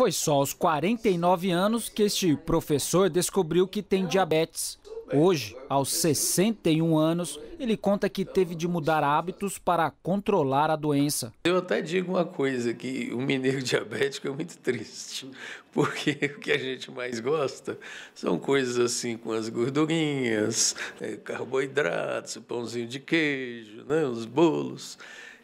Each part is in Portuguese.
Foi só aos 49 anos que este professor descobriu que tem diabetes. Hoje, aos 61 anos, ele conta que teve de mudar hábitos para controlar a doença. Eu até digo uma coisa, que o mineiro diabético é muito triste, porque o que a gente mais gosta são coisas assim com as gordurinhas, é, carboidratos, pãozinho de queijo, né, os bolos.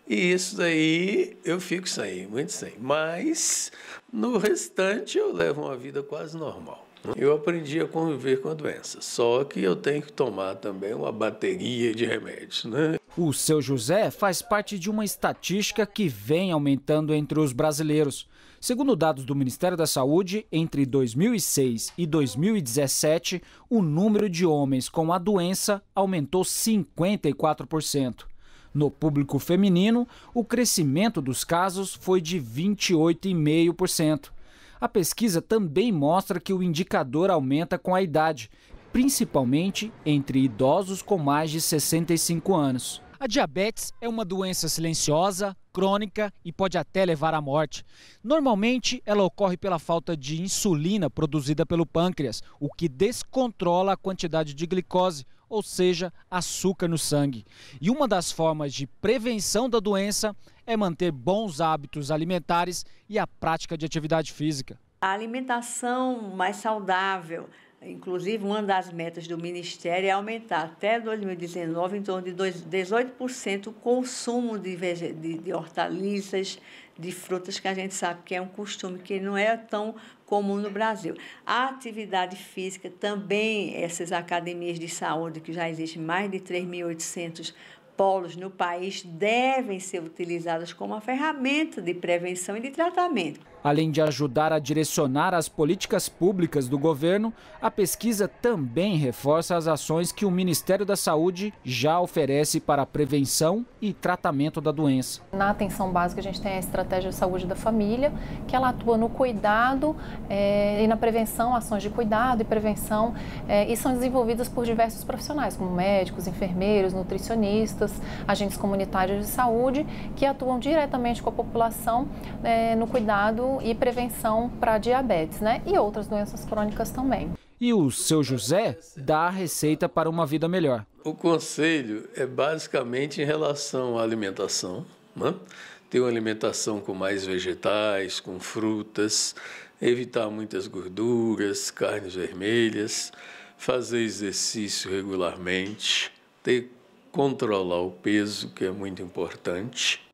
E isso daí eu fico sem, muito sem. Mas no restante eu levo uma vida quase normal. Eu aprendi a conviver com a doença, só que eu tenho que tomar também uma bateria de remédios, né? O seu José faz parte de uma estatística que vem aumentando entre os brasileiros. Segundo dados do Ministério da Saúde, entre 2006 e 2017, o número de homens com a doença aumentou 54%. No público feminino, o crescimento dos casos foi de 28,5%. A pesquisa também mostra que o indicador aumenta com a idade, principalmente entre idosos com mais de 65 anos. A diabetes é uma doença silenciosa, crônica e pode até levar à morte. Normalmente, ela ocorre pela falta de insulina produzida pelo pâncreas, o que descontrola a quantidade de glicose, ou seja, açúcar no sangue. E uma das formas de prevenção da doença é manter bons hábitos alimentares e a prática de atividade física. A alimentação mais saudável, Inclusive, uma das metas do Ministério é aumentar até 2019 em torno de 18% o consumo de, de, de, hortaliças, de frutas, que a gente sabe que é um costume que não é tão comum no Brasil. A atividade física também, essas academias de saúde, que já existem mais de 3.800 polos no país devem ser utilizadas como uma ferramenta de prevenção e de tratamento. Além de ajudar a direcionar as políticas públicas do governo, a pesquisa também reforça as ações que o Ministério da Saúde já oferece para a prevenção e tratamento da doença. Na atenção básica, a gente tem a estratégia de saúde da família, que ela atua no cuidado é, e na prevenção, ações de cuidado e prevenção, é, e são desenvolvidas por diversos profissionais, como médicos, enfermeiros, nutricionistas agentes comunitários de saúde que atuam diretamente com a população é, no cuidado e prevenção para diabetes né? e outras doenças crônicas também. E o seu José dá a receita para uma vida melhor. O conselho é basicamente em relação à alimentação. Né? Ter uma alimentação com mais vegetais, com frutas, evitar muitas gorduras, carnes vermelhas, fazer exercício regularmente, ter controlar o peso, que é muito importante,